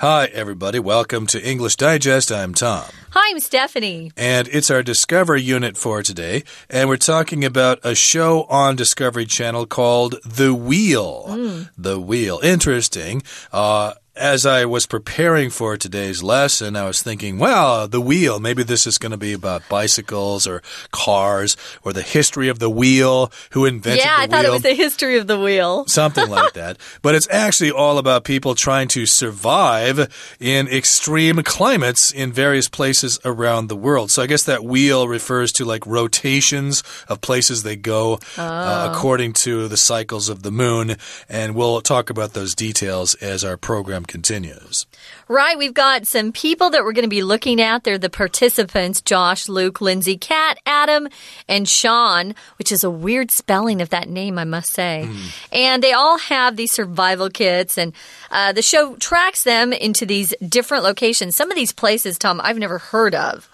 Hi, everybody. Welcome to English Digest. I'm Tom. Hi, I'm Stephanie. And it's our Discovery unit for today. And we're talking about a show on Discovery Channel called The Wheel. Mm. The Wheel. Interesting. Uh, as I was preparing for today's lesson, I was thinking, well, the wheel, maybe this is going to be about bicycles or cars or the history of the wheel, who invented yeah, the I wheel. Yeah, I thought it was the history of the wheel. Something like that. But it's actually all about people trying to survive in extreme climates in various places around the world. So I guess that wheel refers to like rotations of places they go uh, oh. uh, according to the cycles of the moon. And we'll talk about those details as our program continues. Right, we've got some people that we're going to be looking at. They're the participants Josh, Luke, Lindsay, Kat, Adam, and Sean, which is a weird spelling of that name, I must say. Mm. And they all have these survival kits, and uh, the show tracks them into these different locations. Some of these places, Tom, I've never heard of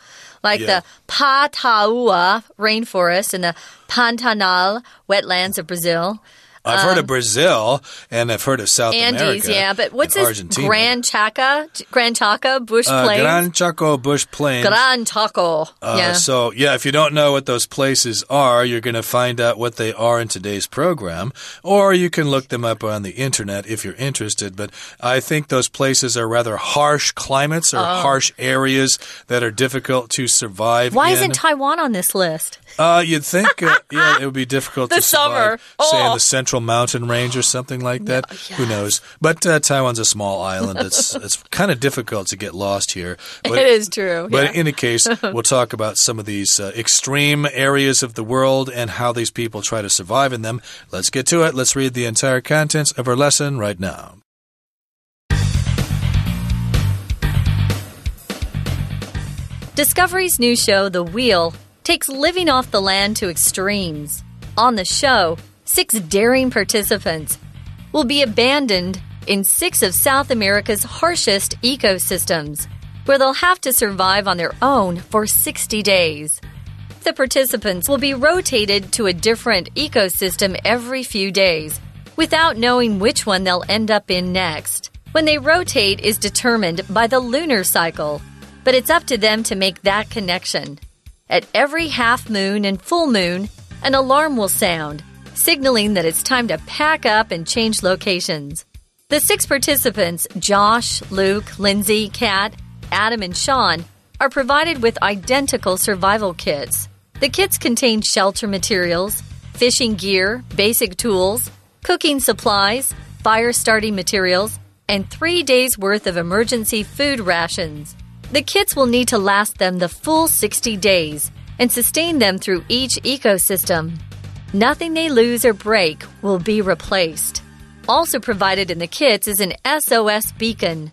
like yeah. the Pataua rainforest and the Pantanal wetlands of Brazil. I've um, heard of um, Brazil and I've heard of South Andes, America. yeah. But what's this? Argentina. Grand Chaco, Grand Chaco Bush uh, Plains. Gran Chaco Bush Plains. Gran Chaco. Uh, yeah. So yeah, if you don't know what those places are, you're going to find out what they are in today's program, or you can look them up on the internet if you're interested. But I think those places are rather harsh climates or oh. harsh areas that are difficult to survive. Why in. isn't Taiwan on this list? Uh, you'd think uh, yeah, it would be difficult the to summer. survive, oh. in the central. Oh central mountain range or something like that. No, Who knows? But uh, Taiwan's a small island. It's it's kind of difficult to get lost here. But, it is true. But yeah. in any case, we'll talk about some of these uh, extreme areas of the world and how these people try to survive in them. Let's get to it. Let's read the entire contents of our lesson right now. Discovery's new show, The Wheel, takes living off the land to extremes. On the show, Six daring participants will be abandoned in six of South America's harshest ecosystems, where they'll have to survive on their own for 60 days. The participants will be rotated to a different ecosystem every few days without knowing which one they'll end up in next. When they rotate is determined by the lunar cycle, but it's up to them to make that connection. At every half moon and full moon, an alarm will sound signaling that it's time to pack up and change locations. The six participants, Josh, Luke, Lindsay, Kat, Adam, and Sean, are provided with identical survival kits. The kits contain shelter materials, fishing gear, basic tools, cooking supplies, fire starting materials, and three days' worth of emergency food rations. The kits will need to last them the full 60 days and sustain them through each ecosystem. Nothing they lose or break will be replaced. Also provided in the kits is an SOS beacon,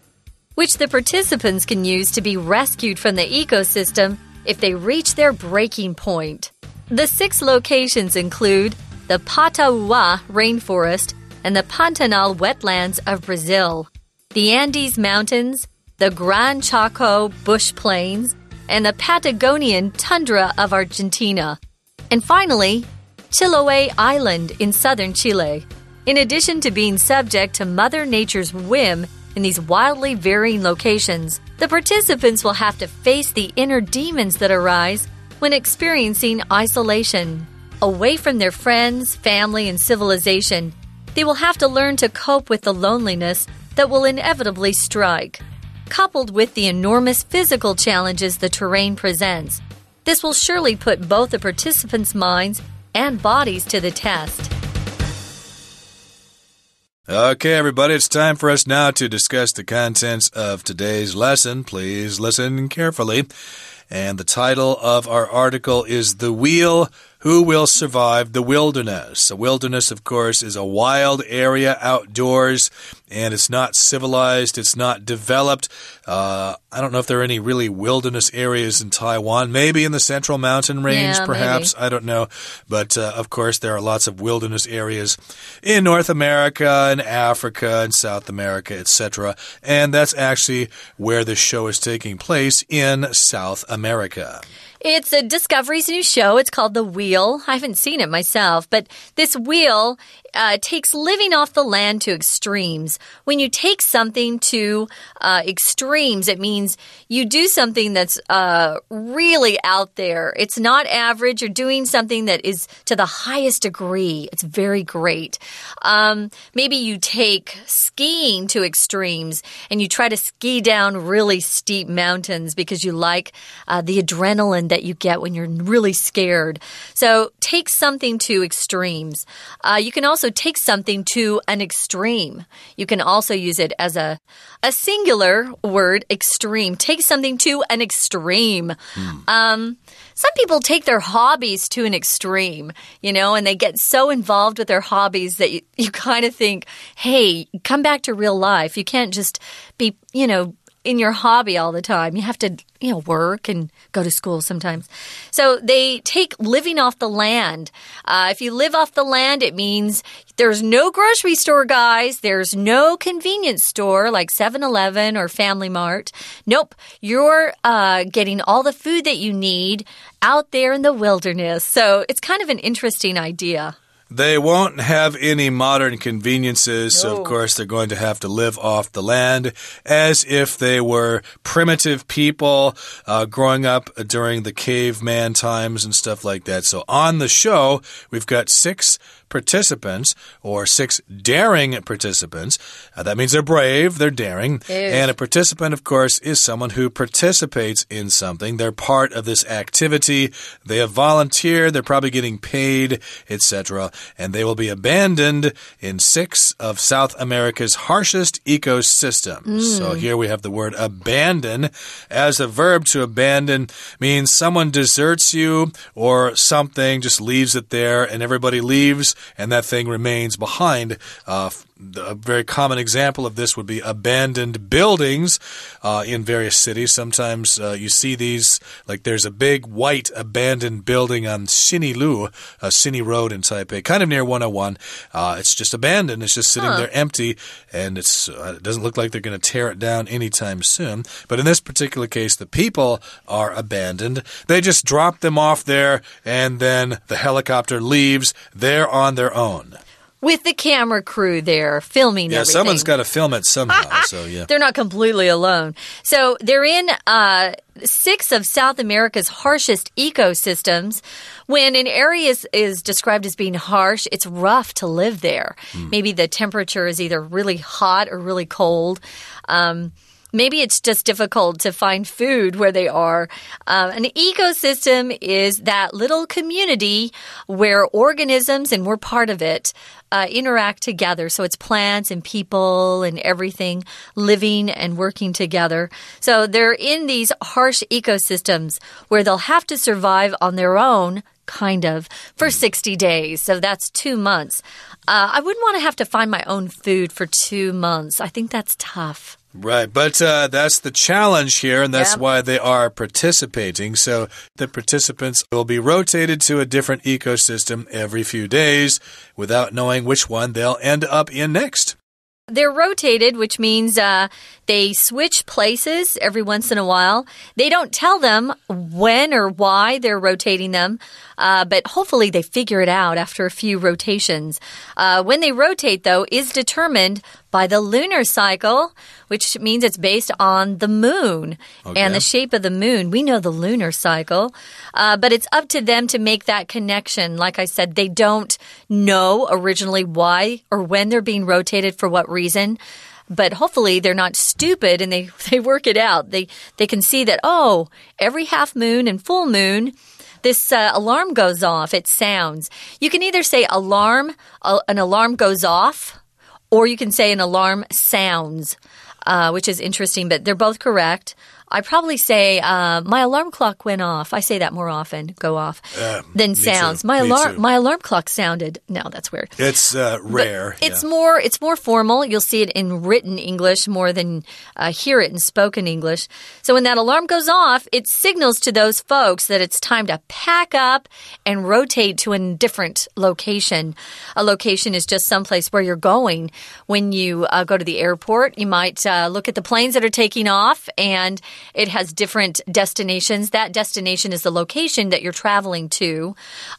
which the participants can use to be rescued from the ecosystem if they reach their breaking point. The six locations include the Patauá rainforest and the Pantanal wetlands of Brazil, the Andes Mountains, the Gran Chaco bush plains, and the Patagonian tundra of Argentina. And finally, Chiloé Island in southern Chile. In addition to being subject to Mother Nature's whim in these wildly varying locations, the participants will have to face the inner demons that arise when experiencing isolation. Away from their friends, family, and civilization, they will have to learn to cope with the loneliness that will inevitably strike. Coupled with the enormous physical challenges the terrain presents, this will surely put both the participants' minds and bodies to the test. Okay, everybody, it's time for us now to discuss the contents of today's lesson. Please listen carefully. And the title of our article is The Wheel Who Will Survive the Wilderness? A wilderness, of course, is a wild area outdoors, and it's not civilized, it's not developed. Uh, I don't know if there are any really wilderness areas in Taiwan, maybe in the central mountain range, yeah, perhaps. Maybe. I don't know. But uh, of course, there are lots of wilderness areas in North America and Africa and South America, etc. And that's actually where the show is taking place in South America. It's a Discovery's new show. It's called The Wheel. I haven't seen it myself, but this wheel uh, takes living off the land to extremes. When you take something to uh, extremes, it means you do something that's uh, really out there. It's not average. You're doing something that is to the highest degree. It's very great. Um, maybe you take skiing to extremes and you try to ski down really steep mountains because you like uh, the adrenaline that you get when you're really scared. So take something to extremes. Uh, you can also also take something to an extreme. You can also use it as a, a singular word, extreme. Take something to an extreme. Hmm. Um, some people take their hobbies to an extreme, you know, and they get so involved with their hobbies that you, you kind of think, hey, come back to real life. You can't just be, you know, in your hobby all the time. You have to, you know, work and go to school sometimes. So they take living off the land. Uh, if you live off the land, it means there's no grocery store, guys. There's no convenience store like 7 Eleven or Family Mart. Nope. You're uh, getting all the food that you need out there in the wilderness. So it's kind of an interesting idea. They won't have any modern conveniences, no. so of course they're going to have to live off the land as if they were primitive people uh, growing up during the caveman times and stuff like that. So on the show, we've got six participants or six daring participants. Uh, that means they're brave, they're daring. Ew. And a participant, of course, is someone who participates in something. They're part of this activity. They have volunteered, they're probably getting paid, etc. And they will be abandoned in six of South America's harshest ecosystems. Mm. So here we have the word abandon as a verb to abandon means someone deserts you or something just leaves it there and everybody leaves and that thing remains behind uh, a very common example of this would be abandoned buildings uh, in various cities. Sometimes uh, you see these, like there's a big white abandoned building on Sinilu, uh, Xini Road in Taipei, kind of near 101. Uh, it's just abandoned. It's just sitting huh. there empty, and it's uh, it doesn't look like they're going to tear it down anytime soon. But in this particular case, the people are abandoned. They just drop them off there, and then the helicopter leaves. They're on their own with the camera crew there filming. Yeah, everything. someone's got to film it somehow. so yeah, they're not completely alone. So they're in uh, six of South America's harshest ecosystems. When an area is, is described as being harsh, it's rough to live there. Mm. Maybe the temperature is either really hot or really cold. Um, Maybe it's just difficult to find food where they are. Um, an ecosystem is that little community where organisms, and we're part of it, uh, interact together. So it's plants and people and everything living and working together. So they're in these harsh ecosystems where they'll have to survive on their own kind of for 60 days. So that's two months. Uh, I wouldn't want to have to find my own food for two months. I think that's tough. Right, but uh, that's the challenge here, and that's why they are participating. So the participants will be rotated to a different ecosystem every few days without knowing which one they'll end up in next. They're rotated, which means uh, they switch places every once in a while. They don't tell them when or why they're rotating them, uh, but hopefully they figure it out after a few rotations. Uh, when they rotate, though, is determined by the lunar cycle, which means it's based on the moon okay. and the shape of the moon. We know the lunar cycle, uh, but it's up to them to make that connection. Like I said, they don't know originally why or when they're being rotated for what reason but hopefully they're not stupid and they, they work it out. They, they can see that, oh, every half moon and full moon, this uh, alarm goes off. It sounds. You can either say alarm, uh, an alarm goes off, or you can say an alarm sounds, uh, which is interesting, but they're both correct. I probably say uh, my alarm clock went off. I say that more often, go off, than sounds. Too. My alarm my alarm clock sounded. No, that's weird. It's uh, rare. Yeah. It's more it's more formal. You'll see it in written English more than uh, hear it in spoken English. So when that alarm goes off, it signals to those folks that it's time to pack up and rotate to a different location. A location is just someplace where you're going. When you uh, go to the airport, you might uh, look at the planes that are taking off and it has different destinations. That destination is the location that you're traveling to.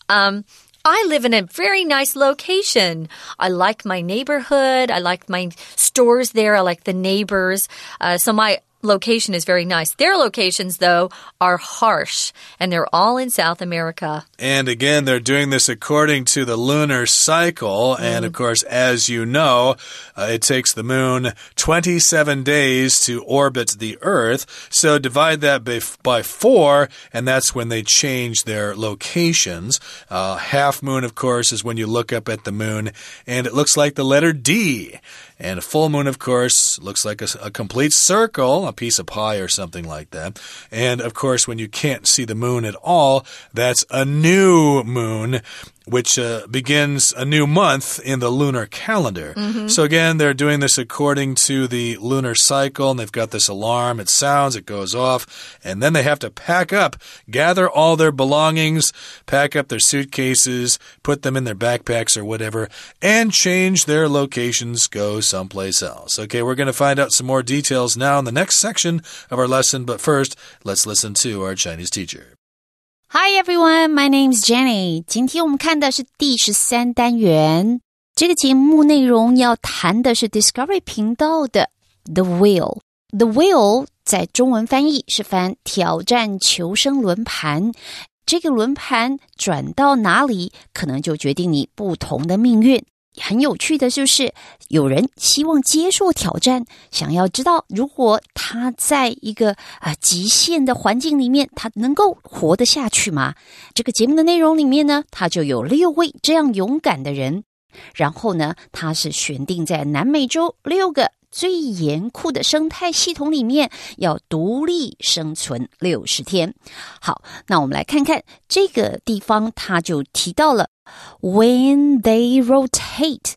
Um, I live in a very nice location. I like my neighborhood. I like my stores there. I like the neighbors. Uh, so my location is very nice. Their locations, though, are harsh, and they're all in South America. And again, they're doing this according to the lunar cycle. Mm. And of mm. course, as you know, uh, it takes the moon 27 days to orbit the Earth. So divide that by, by four, and that's when they change their locations. Uh, half moon, of course, is when you look up at the moon, and it looks like the letter D. And a full moon, of course, looks like a, a, complete circle, a piece of pie or something like that. And of course, when you can't see the moon at all, that's a new moon which uh, begins a new month in the lunar calendar. Mm -hmm. So, again, they're doing this according to the lunar cycle, and they've got this alarm. It sounds, it goes off, and then they have to pack up, gather all their belongings, pack up their suitcases, put them in their backpacks or whatever, and change their locations, go someplace else. Okay, we're going to find out some more details now in the next section of our lesson, but first, let's listen to our Chinese teacher. Hi everyone, my name is Jenny。今天我们看的是第十三单元。这个节目内容要谈的是 Discovery 频道的《The Wheel》。The Wheel 在中文翻译是翻挑战求生轮盘。这个轮盘转到哪里，可能就决定你不同的命运。很有趣的，就是有人希望接受挑战，想要知道如果他在一个啊极限的环境里面，他能够活得下去吗？这个节目的内容里面呢，他就有六位这样勇敢的人，然后呢，他是选定在南美洲六个最严酷的生态系统里面，要独立生存六十天。好，那我们来看看这个地方，他就提到了。When they rotate，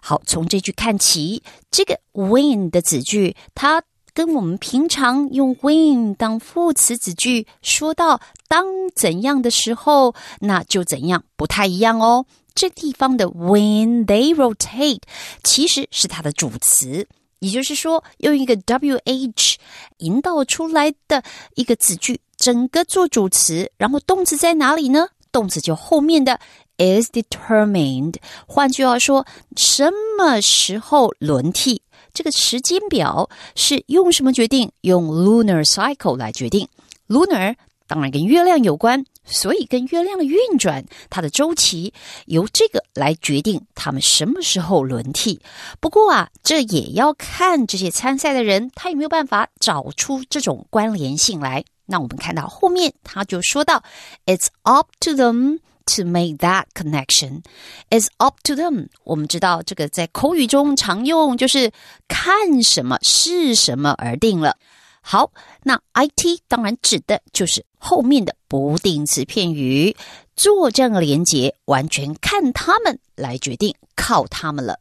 好，从这句看起，这个 when 的子句，它跟我们平常用 when 当副词子句说到当怎样的时候，那就怎样，不太一样哦。这地方的 when they rotate 其实是它的主词，也就是说用一个 wh 引导出来的一个子句，整个做主词，然后动词在哪里呢？动词就后面的。is determined，换句话说，什么时候轮替？这个时间表是用什么决定？用 lunar cycle 来决定。lunar 当然跟月亮有关，所以跟月亮的运转，它的周期由这个来决定他们什么时候轮替。不过啊，这也要看这些参赛的人，他有没有办法找出这种关联性来。那我们看到后面，他就说到，it's up to them。to make that connection is up to them。我们知道这个在口语中常用，就是看什么是什么而定了。好，那 it 当然指的就是后面的不定词片语，做这样的连接完全看他们来决定，靠他们了。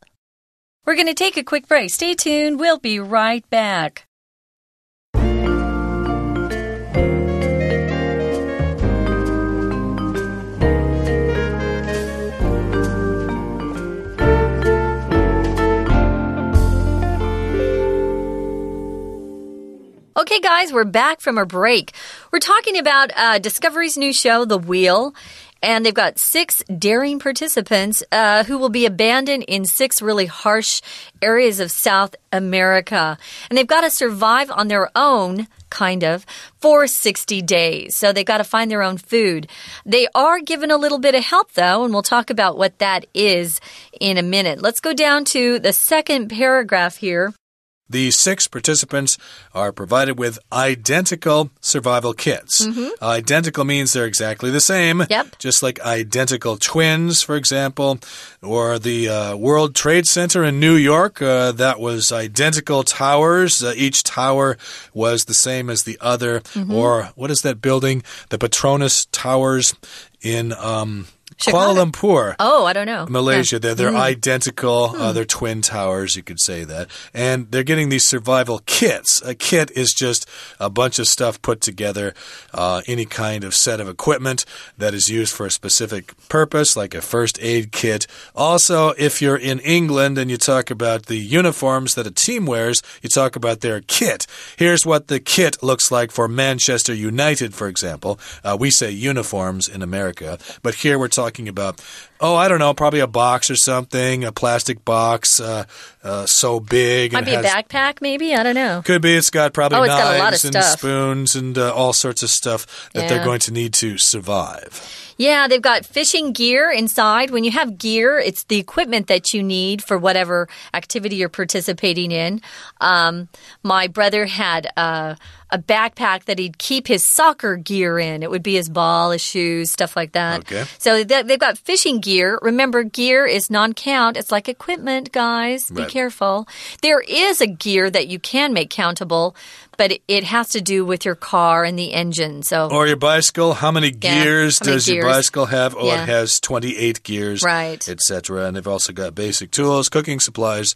We're going to take a quick break. Stay tuned. We'll be right back. guys. We're back from a break. We're talking about uh, Discovery's new show, The Wheel. And they've got six daring participants uh, who will be abandoned in six really harsh areas of South America. And they've got to survive on their own kind of, for 60 days. So they've got to find their own food. They are given a little bit of help, though, and we'll talk about what that is in a minute. Let's go down to the second paragraph here. The six participants are provided with identical survival kits. Mm -hmm. Identical means they're exactly the same. Yep. Just like identical twins, for example, or the uh, World Trade Center in New York. Uh, that was identical towers. Uh, each tower was the same as the other. Mm -hmm. Or what is that building? The Patronus Towers in um, Chicago? Kuala Lumpur. Oh, I don't know. Malaysia. Yeah. They're, they're mm. identical. Uh, hmm. Uh, they're twin towers, you could say that. And they're getting these survival kits. A kit is just a bunch of stuff put together, uh, any kind of set of equipment that is used for a specific purpose, like a first aid kit. Also, if you're in England and you talk about the uniforms that a team wears, you talk about their kit. Here's what the kit looks like for Manchester United, for example. Uh, we say uniforms in America, but here we're talking about Oh, I don't know, probably a box or something, a plastic box, uh, uh, so big. Might be has, a backpack, maybe. I don't know. Could be. It's got probably oh, it's knives got and stuff. spoons and uh, all sorts of stuff that yeah. they're going to need to survive. Yeah, they've got fishing gear inside. When you have gear, it's the equipment that you need for whatever activity you're participating in. Um, my brother had a, uh, a, backpack that he'd keep his soccer gear in. It would be his ball, his shoes, stuff like that. Okay. So they've got fishing gear. Remember, gear is non count. It's like equipment, guys. Right. Be careful. There is a gear that you can make countable, but it has to do with your car and the engine. So or your bicycle. How many yeah, gears how many does gears? your bicycle have? Oh, yeah. it has twenty eight gears, right? Etc. And they've also got basic tools, cooking supplies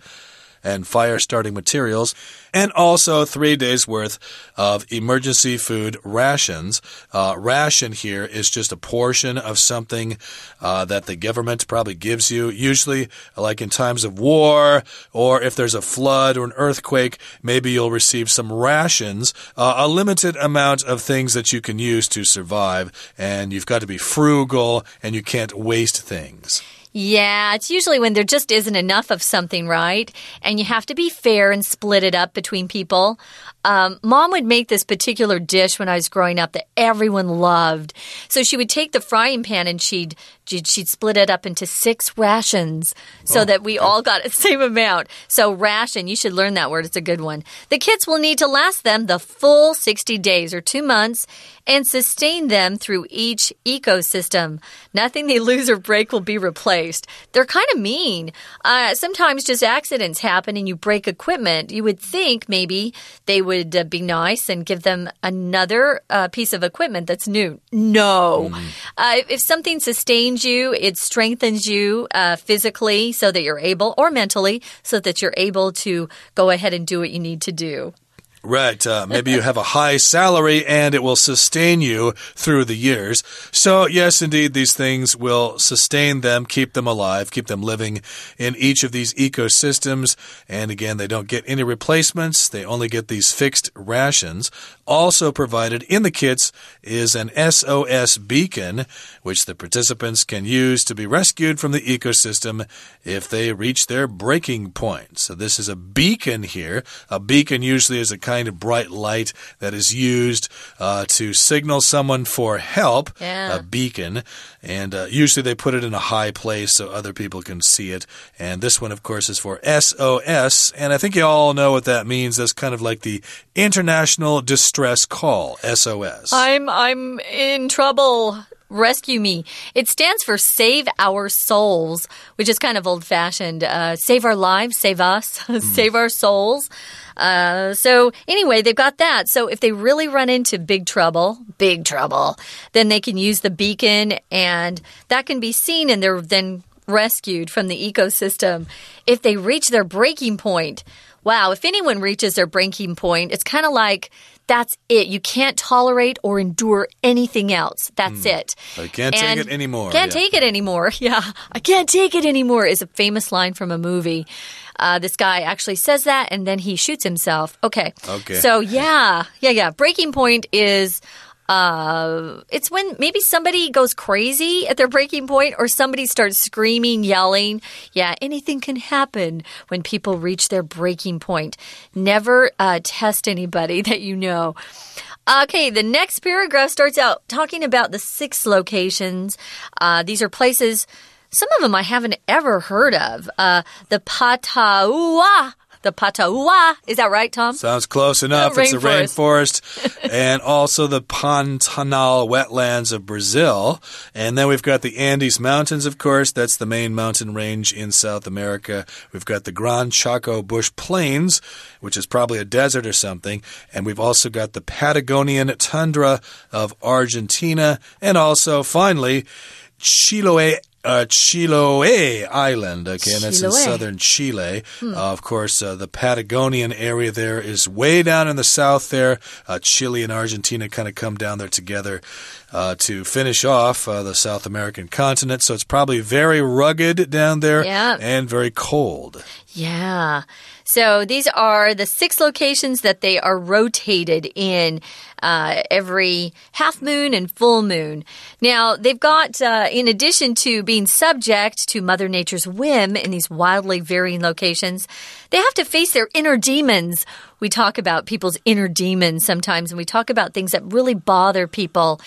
and fire starting materials, and also three days worth of emergency food rations. Uh, ration here is just a portion of something uh, that the government probably gives you, usually like in times of war or if there's a flood or an earthquake, maybe you'll receive some rations, uh, a limited amount of things that you can use to survive, and you've got to be frugal and you can't waste things. Yeah, it's usually when there just isn't enough of something, right? And you have to be fair and split it up between people. Um, Mom would make this particular dish when I was growing up that everyone loved. So she would take the frying pan and she'd she'd split it up into six rations so oh, that we okay. all got the same amount. So ration, you should learn that word. It's a good one. The kits will need to last them the full 60 days or two months and sustain them through each ecosystem. Nothing they lose or break will be replaced. They're kind of mean. Uh, sometimes just accidents happen and you break equipment. You would think maybe they would uh, be nice and give them another uh, piece of equipment that's new. No. Mm. if something sustains you, it strengthens you uh, physically so that you're able, or mentally, so that you're able to go ahead and do what you need to do. Right. Uh, maybe you have a high salary and it will sustain you through the years. So, yes, indeed, these things will sustain them, keep them alive, keep them living in each of these ecosystems. And again, they don't get any replacements, they only get these fixed rations. Also provided in the kits is an SOS beacon, which the participants can use to be rescued from the ecosystem if they reach their breaking point. So, this is a beacon here. A beacon usually is a kind of bright light that is used uh, to signal someone for help, yeah. a beacon. And uh, usually they put it in a high place so other people can see it. And this one, of course, is for SOS. And I think you all know what that means. That's kind of like the international distress call, SOS. I'm I'm in trouble. Rescue Me. It stands for Save Our Souls, which is kind of old fashioned. Uh, save our lives, save us, hmm. save our souls. Uh, so, anyway, they've got that. So, if they really run into big trouble, big trouble, then they can use the beacon and that can be seen and they're then rescued from the ecosystem. If they reach their breaking point, wow, if anyone reaches their breaking point, it's kind of like that's it. You can't tolerate or endure anything else. That's mm. it. I can't and take it anymore. Can't yeah. take it anymore. Yeah. I can't take it anymore is a famous line from a movie. Uh, this guy actually says that and then he shoots himself. Okay. Okay. So, yeah. Yeah, yeah. Breaking point is uh, it's when maybe somebody goes crazy at their breaking point or somebody starts screaming, yelling. Yeah, anything can happen when people reach their breaking point. Never uh, test anybody that you know. Okay, the next paragraph starts out talking about the six locations. Uh, these are places. Some of them I haven't ever heard of. Uh, the Patauwa the Patauwa. Is that right, Tom? Sounds close enough. The it's the rainforest and also the Pantanal wetlands of Brazil. And then we've got the Andes Mountains, of course. That's the main mountain range in South America. We've got the Gran Chaco Bush Plains, which is probably a desert or something. And we've also got the Patagonian tundra of Argentina. And also, finally, Chiloé uh, Chiloé Island. Okay, and that's Chiloé. in southern Chile. Hmm. Uh, of course, uh, the Patagonian area there is way down in the south there. Uh, Chile and Argentina kind of come down there together uh, to finish off uh, the South American continent. So it's probably very rugged down there and very cold. Yeah. So these are the six locations that they are rotated in uh, every half moon and full moon. Now, they've got, uh, in addition to being subject to Mother Nature's whim in these wildly varying locations, they have to face their inner demons. We talk about people's inner demons sometimes, and we talk about things that really bother people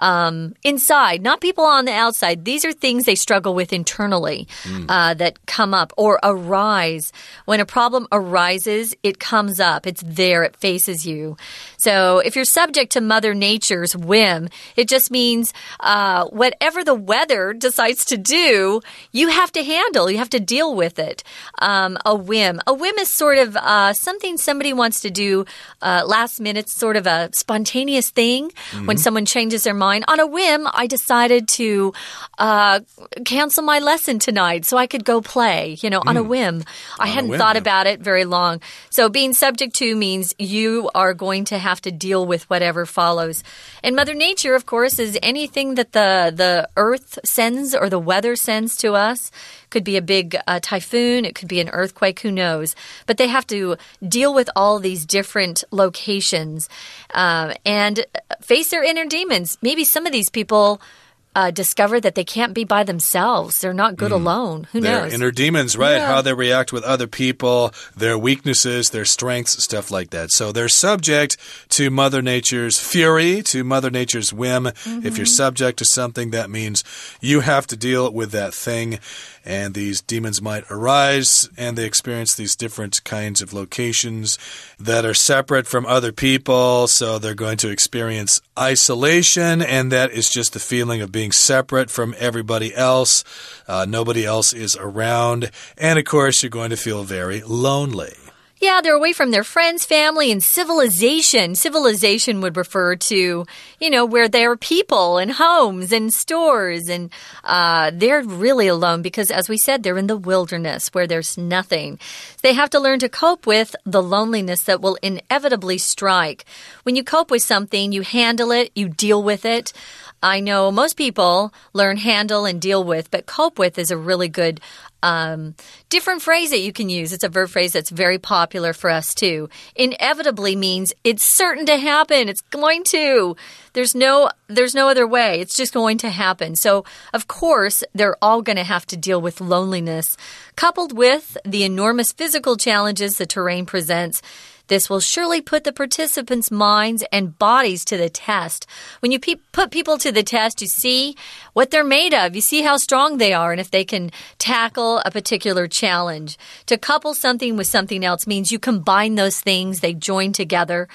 um, inside, not people on the outside. These are things they struggle with internally mm. uh, that come up or arise. When a problem arises, it comes up, it's there, it faces you. So if you're subject to Mother Nature's whim, it just means uh, whatever the weather decides to do, you have to handle, you have to deal with it. Um, a whim. A whim is sort of uh, something somebody wants to do uh, last minute, sort of a spontaneous thing mm -hmm. when mm-hmm. someone changes their mind. On a whim, I decided to uh, cancel my lesson tonight so I could go play, you know, mm. on a mm. whim. I on hadn't whim, thought yeah. about it very long. So being subject to means you are going to have have to deal with whatever follows. And Mother Nature, of course, is anything that the, the earth sends or the weather sends to us. Could be a big uh, typhoon, it could be an earthquake, who knows. But they have to deal with all these different locations uh, and face their inner demons. Maybe some of these people uh, discover that they can't be by themselves. They're not good mm. alone. Who their knows? Inner demons, right? Yeah. How they react with other people, their weaknesses, their strengths, stuff like that. So they're subject to Mother Nature's fury, to Mother Nature's whim. Mm -hmm. If you're mm-hmm. subject to something, that means you have to deal with that thing. And these demons might arise, and they experience these different kinds of locations that are separate from other people. So they're going to experience isolation, and that is just the feeling of being being separate from everybody else. Uh, nobody else is around. And of course, you're going to feel very lonely. Yeah, they're away from their friends, family, and civilization. Civilization would refer to, you know, where there are people and homes and stores, and uh, they're really alone because, as we said, they're in the wilderness where there's nothing. They have to learn to cope with the loneliness that will inevitably strike. When you cope with something, you handle it, you deal with it. I know most people learn handle and deal with, but cope with is a really good um, different phrase that you can use. It's a verb phrase that's very popular for us too. Inevitably means it's certain to happen. It's going to. There's no there's no other way. It's just going to happen. So of course they're all going to have to deal with loneliness, coupled with the enormous physical challenges the terrain presents. This will surely put the participants' minds and bodies to the test. When you pe put people to the test, you see what they're made of. You see how strong they are and if they can tackle a particular challenge. To couple something with something else means you combine those things, they join together.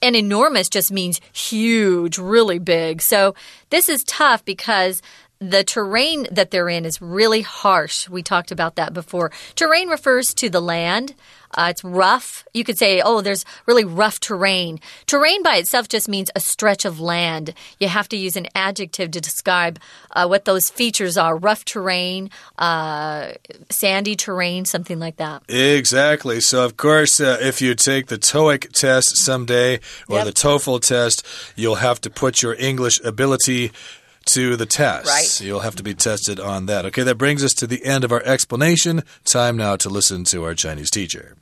And enormous just means huge, really big. So this is tough because the terrain that they're in is really harsh. We talked about that before. Terrain refers to the land. Uh, it's rough. You could say, oh, there's really rough terrain. Terrain by itself just means a stretch of land. You have to use an adjective to describe uh, what those features are rough terrain, uh, sandy terrain, something like that. Exactly. So, of course, uh, if you take the TOEIC test someday or yep. the TOEFL test, you'll have to put your English ability to the test. Right. So you'll have to be tested on that. Okay, that brings us to the end of our explanation. Time now to listen to our Chinese teacher.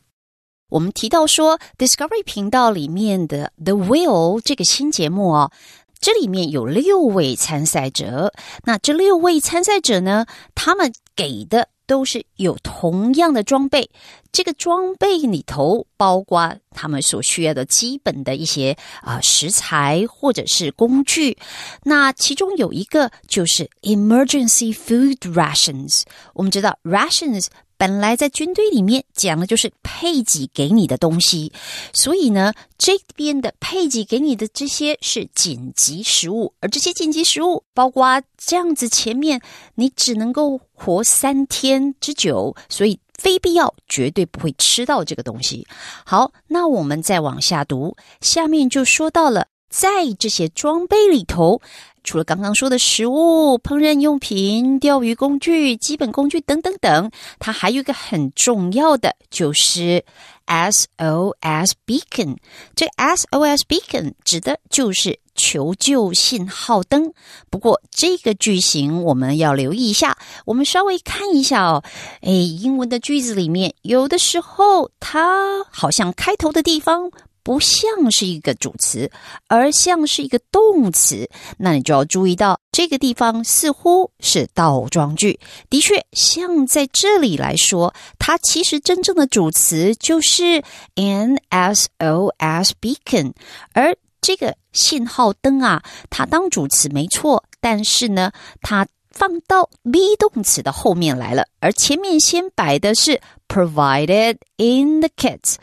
我们提到说，Discovery 频道里面的 The Will 这个新节目哦，这里面有六位参赛者。那这六位参赛者呢，他们给的都是有同样的装备，这个装备里头包括他们所需要的基本的一些啊食材或者是工具。那其中有一个就是 emergency food rations。我们知道 rations。本来在军队里面讲的就是配给给你的东西，所以呢，这边的配给给你的这些是紧急食物，而这些紧急食物包括这样子，前面你只能够活三天之久，所以非必要绝对不会吃到这个东西。好，那我们再往下读，下面就说到了在这些装备里头。除了刚刚说的食物、烹饪用品、钓鱼工具、基本工具等等等，它还有一个很重要的，就是 S O S beacon。这 S O S beacon 指的就是求救信号灯。不过这个句型我们要留意一下，我们稍微看一下哦。哎，英文的句子里面，有的时候它好像开头的地方。不像是一个主词，而像是一个动词。那你就要注意到，这个地方似乎是倒装句。的确，像在这里来说，它其实真正的主词就是 n s o s beacon，而这个信号灯啊，它当主词没错。但是呢，它。放到 be 动词的后面来了，而前面先摆的是 provided in the kit。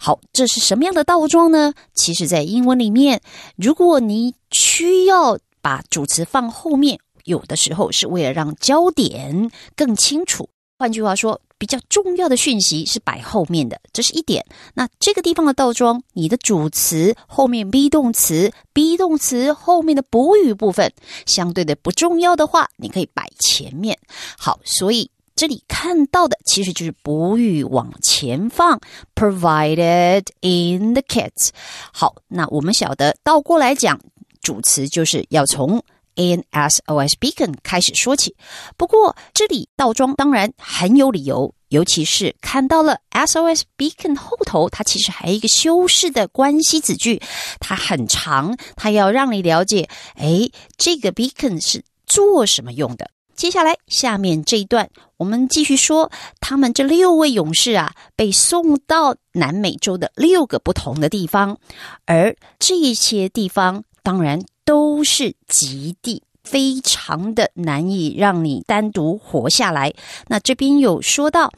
好，这是什么样的倒装呢？其实，在英文里面，如果你需要把主词放后面，有的时候是为了让焦点更清楚。换句话说。比较重要的讯息是摆后面的，这是一点。那这个地方的倒装，你的主词后面 be 动词，be 动词后面的补语部分，相对的不重要的话，你可以摆前面。好，所以这里看到的其实就是补语往前放，provided in the kit。好，那我们晓得倒过来讲，主词就是要从。In S O S beacon 开始说起，不过这里倒装当然很有理由，尤其是看到了 S O S beacon 后头，它其实还有一个修饰的关系子句，它很长，它要让你了解，哎，这个 beacon 是做什么用的。接下来下面这一段，我们继续说，他们这六位勇士啊，被送到南美洲的六个不同的地方，而这些地方。当然都是极地，非常的难以让你单独活下来。那这边有说到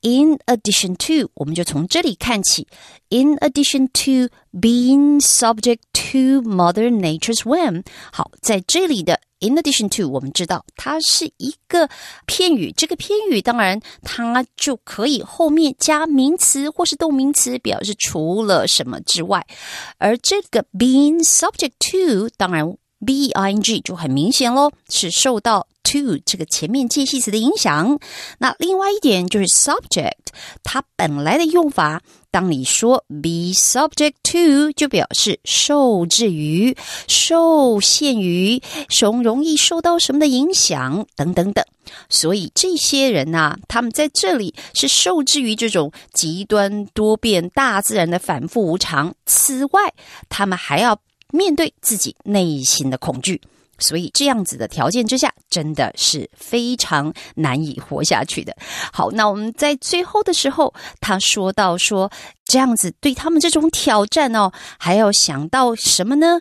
，in addition to，我们就从这里看起。in addition to being subject to Mother Nature's whim，好，在这里的。In addition to，我们知道它是一个片语，这个片语当然它就可以后面加名词或是动名词，表示除了什么之外。而这个 being subject to，当然 b i n g 就很明显喽，是受到。to 这个前面介系词的影响，那另外一点就是 subject 它本来的用法。当你说 be subject to，就表示受制于、受限于、容容易受到什么的影响等等等。所以这些人呐，他们在这里是受制于这种极端多变大自然的反复无常。此外，他们还要面对自己内心的恐惧。所以这样子的条件之下，真的是非常难以活下去的。好，那我们在最后的时候，他说到说，这样子对他们这种挑战哦，还要想到什么呢？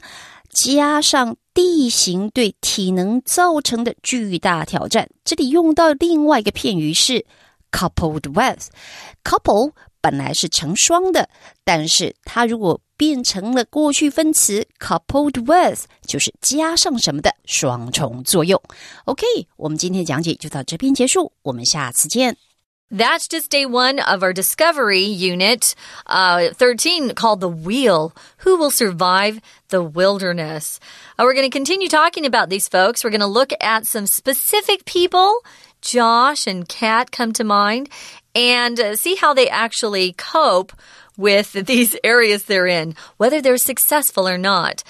加上地形对体能造成的巨大挑战，这里用到另外一个片语是 coupled with，couple。本来是成双的，但是它如果变成了过去分词 coupled with，就是加上什么的双重作用。OK，我们今天讲解就到这边结束，我们下次见。That's just day one of our discovery unit uh, 13 called The Wheel. Who will survive the wilderness? Uh, we're going to continue talking about these folks. We're going to look at some specific people. Josh and Kat come to mind, and uh, see how they actually cope with these areas they're in, whether they're successful or not.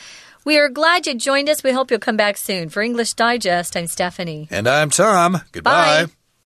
We are glad you joined us. We hope you'll come back soon. For English Digest, I'm Stephanie. And I'm Tom. Goodbye. Bye.